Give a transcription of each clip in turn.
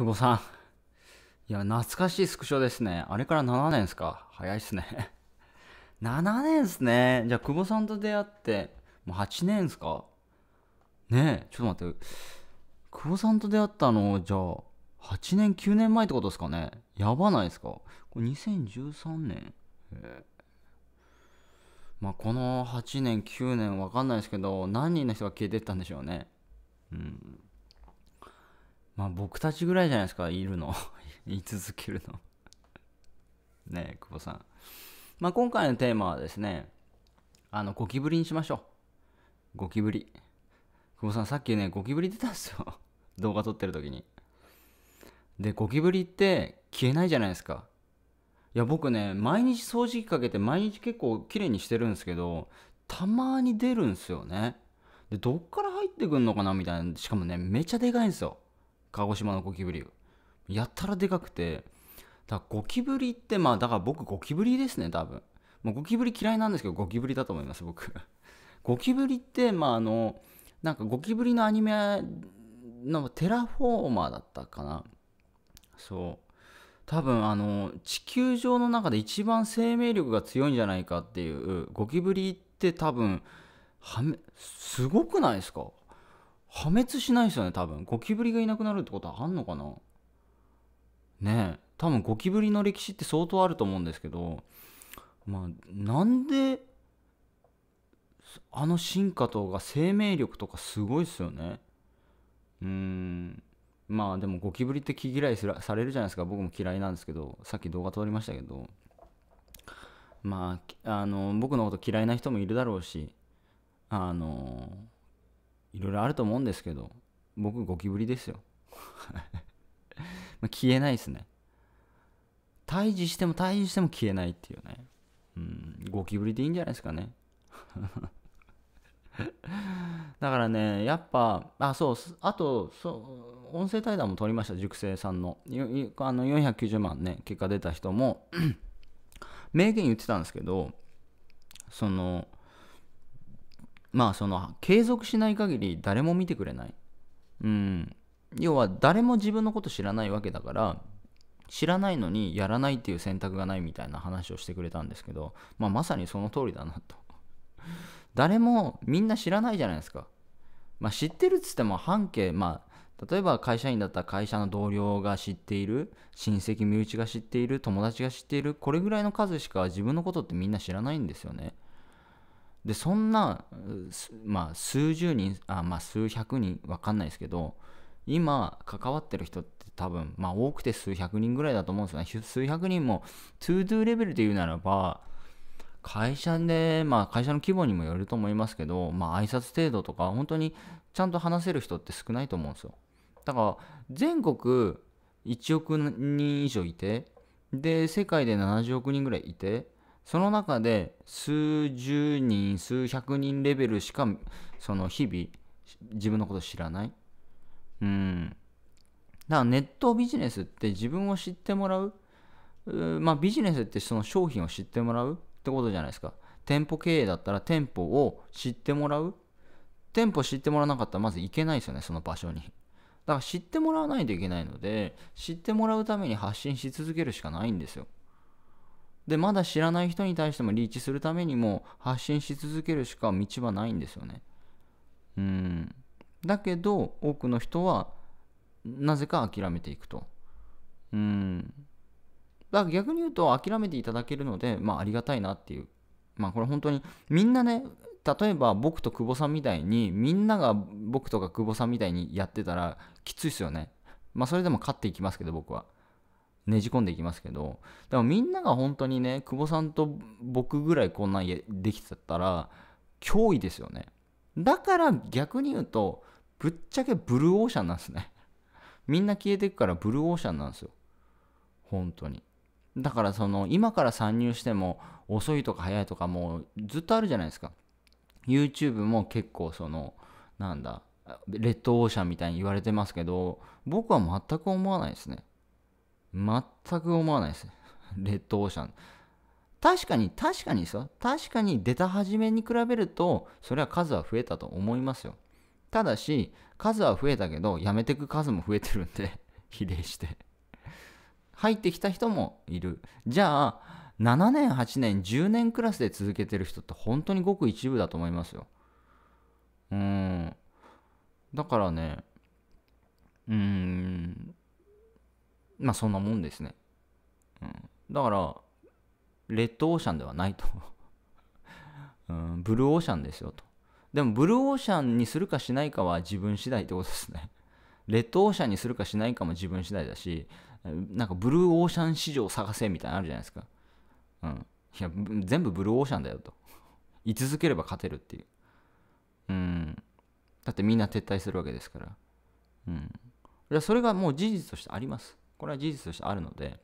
久保さん。いや、懐かしいスクショですね。あれから7年ですか。早いっすね。7 年っすね。じゃあ、久保さんと出会って、もう8年っすかねえ、ちょっと待って。久保さんと出会ったの、じゃあ、8年、9年前ってことですかね。やばないですか。これ2013年。えまあ、この8年、9年、わかんないですけど、何人の人が消えてったんでしょうね。うん。まあ僕たちぐらいじゃないですか、いるの。い続けるの ねえ、久保さん。まあ今回のテーマはですね、あの、ゴキブリにしましょう。ゴキブリ。久保さん、さっきね、ゴキブリ出たんですよ。動画撮ってる時に。で、ゴキブリって消えないじゃないですか。いや、僕ね、毎日掃除機かけて、毎日結構綺麗にしてるんですけど、たまに出るんですよね。で、どっから入ってくんのかなみたいな。しかもね、めちゃでかいんですよ。鹿児島のゴキブリがやたらでかくてだゴキブリってまあだから僕ゴキブリですね多分もうゴキブリ嫌いなんですけどゴキブリだと思います僕 ゴキブリってまああのなんかゴキブリのアニメのテラフォーマーだったかなそう多分あの地球上の中で一番生命力が強いんじゃないかっていうゴキブリって多分はめすごくないですか破滅しないですよね多分ゴキブリがいなくなるってことはあんのかなねえ多分ゴキブリの歴史って相当あると思うんですけどまあなんであの進化とか生命力とかすごいっすよねうんまあでもゴキブリって気嫌いされるじゃないですか僕も嫌いなんですけどさっき動画撮りましたけどまああの僕のこと嫌いな人もいるだろうしあのいろいろあると思うんですけど、僕ゴキブリですよ。消えないですね。退治しても退治しても消えないっていうね。うん、ゴキブリでいいんじゃないですかね。だからね、やっぱ、あ、そう、あと、そう、音声対談も撮りました、塾生さんの。あの490万ね、結果出た人も 名言言ってたんですけど、その、まあその継続しない限り誰も見てくれない。うん。要は誰も自分のこと知らないわけだから知らないのにやらないっていう選択がないみたいな話をしてくれたんですけど、まあ、まさにその通りだなと誰もみんな知らないじゃないですか。まあ、知ってるっつっても半径、まあ、例えば会社員だったら会社の同僚が知っている親戚身内が知っている友達が知っているこれぐらいの数しか自分のことってみんな知らないんですよね。でそんな、まあ、数十人あ、まあ、数百人わかんないですけど今関わってる人って多分、まあ、多くて数百人ぐらいだと思うんですよね数百人も ToDo レベルで言うならば会社で、まあ、会社の規模にもよると思いますけど、まあ、挨拶程度とか本当にちゃんと話せる人って少ないと思うんですよだから全国1億人以上いてで世界で70億人ぐらいいてその中で数十人数百人レベルしかその日々自分のこと知らないうんだからネットビジネスって自分を知ってもらうまあビジネスってその商品を知ってもらうってことじゃないですか店舗経営だったら店舗を知ってもらう店舗知ってもらわなかったらまず行けないですよねその場所にだから知ってもらわないといけないので知ってもらうために発信し続けるしかないんですよでまだ知らない人に対してもリーチするためにも発信し続けるしか道はないんですよねうんだけど多くの人はなぜか諦めていくとうんだから逆に言うと諦めていただけるのでまあありがたいなっていうまあこれ本当にみんなね例えば僕と久保さんみたいにみんなが僕とか久保さんみたいにやってたらきついっすよねまあそれでも勝っていきますけど僕はねじ込んでいきますけどでもみんなが本当にね久保さんと僕ぐらいこんなんできてたら脅威ですよねだから逆に言うとぶっちゃけブルーオーシャンなんですねみんな消えていくからブルーオーシャンなんですよ本当にだからその今から参入しても遅いとか早いとかもうずっとあるじゃないですか YouTube も結構そのなんだレッドオーシャンみたいに言われてますけど僕は全く思わないですね全く思わないです。レッドオーシャン。確かに、確かにですよ。確かに出た初めに比べると、それは数は増えたと思いますよ。ただし、数は増えたけど、やめてく数も増えてるんで 比例して入ってきた人もいる。じゃあ、7年、8年、10年クラスで続けてる人って本当にごく一部だと思いますよ。うーん。だからね、うーん、まあそんなもんですね。うん、だから、レッドオーシャンではないと うん。ブルーオーシャンですよと。でも、ブルーオーシャンにするかしないかは自分次第ってことですね。レッドオーシャンにするかしないかも自分次第だし、なんかブルーオーシャン市場探せみたいなのあるじゃないですか。うん。いや、全部ブルーオーシャンだよと。居続ければ勝てるっていう。うん。だってみんな撤退するわけですから。うん。それがもう事実としてあります。これは事実としてあるので、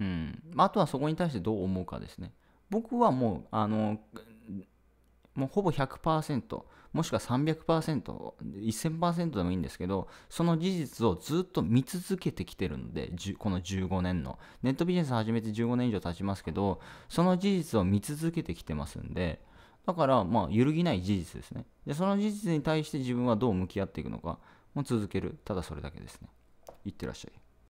うん、あとはそこに対してどう思うかですね。僕はもう、あの、もうほぼ100%、もしくは300%、1000%でもいいんですけど、その事実をずっと見続けてきてるので、この15年の。ネットビジネス始めて15年以上経ちますけど、その事実を見続けてきてますんで、だから、まあ、揺るぎない事実ですね。で、その事実に対して自分はどう向き合っていくのか、もう続ける。ただそれだけですね。いってらっしゃい。